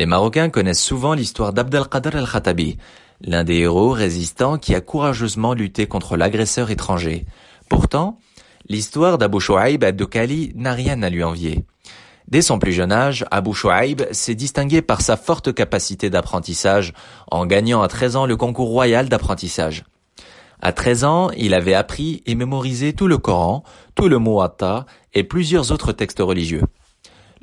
Les Marocains connaissent souvent l'histoire d'Abdelkader el khattabi l'un des héros résistants qui a courageusement lutté contre l'agresseur étranger. Pourtant, l'histoire d'Abu Shuaib ad n'a rien à lui envier. Dès son plus jeune âge, Abu Shuaib s'est distingué par sa forte capacité d'apprentissage en gagnant à 13 ans le concours royal d'apprentissage. À 13 ans, il avait appris et mémorisé tout le Coran, tout le Muwatta et plusieurs autres textes religieux.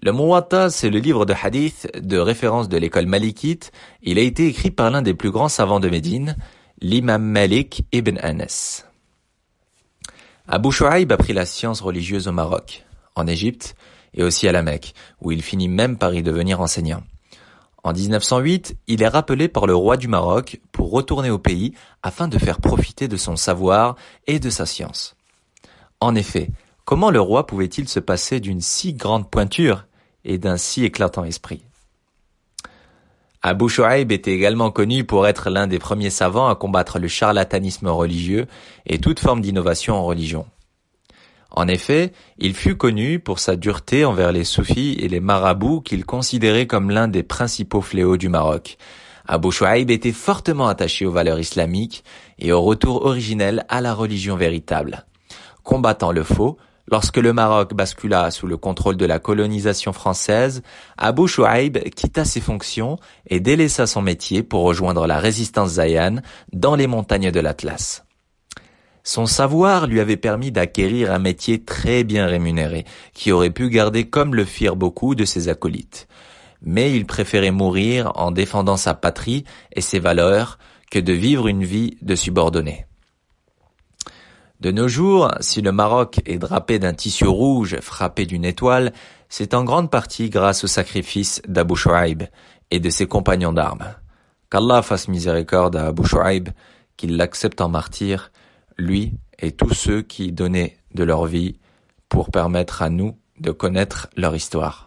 Le Muwatta, c'est le livre de hadith de référence de l'école malikite. Il a été écrit par l'un des plus grands savants de Médine, l'imam Malik ibn Anas. Abu Shuaib a pris la science religieuse au Maroc, en Égypte et aussi à la Mecque, où il finit même par y devenir enseignant. En 1908, il est rappelé par le roi du Maroc pour retourner au pays afin de faire profiter de son savoir et de sa science. En effet, Comment le roi pouvait-il se passer d'une si grande pointure et d'un si éclatant esprit Abu Shuaib était également connu pour être l'un des premiers savants à combattre le charlatanisme religieux et toute forme d'innovation en religion. En effet, il fut connu pour sa dureté envers les soufis et les marabouts qu'il considérait comme l'un des principaux fléaux du Maroc. Abu Shuaib était fortement attaché aux valeurs islamiques et au retour originel à la religion véritable. Combattant le faux, Lorsque le Maroc bascula sous le contrôle de la colonisation française, Abou chouaïb quitta ses fonctions et délaissa son métier pour rejoindre la résistance zayane dans les montagnes de l'Atlas. Son savoir lui avait permis d'acquérir un métier très bien rémunéré, qui aurait pu garder comme le firent beaucoup de ses acolytes. Mais il préférait mourir en défendant sa patrie et ses valeurs que de vivre une vie de subordonné. De nos jours, si le Maroc est drapé d'un tissu rouge frappé d'une étoile, c'est en grande partie grâce au sacrifice d'Abou Shuaib et de ses compagnons d'armes. Qu'Allah fasse miséricorde à Abou Shuaib, qu'il l'accepte en martyr, lui et tous ceux qui donnaient de leur vie pour permettre à nous de connaître leur histoire.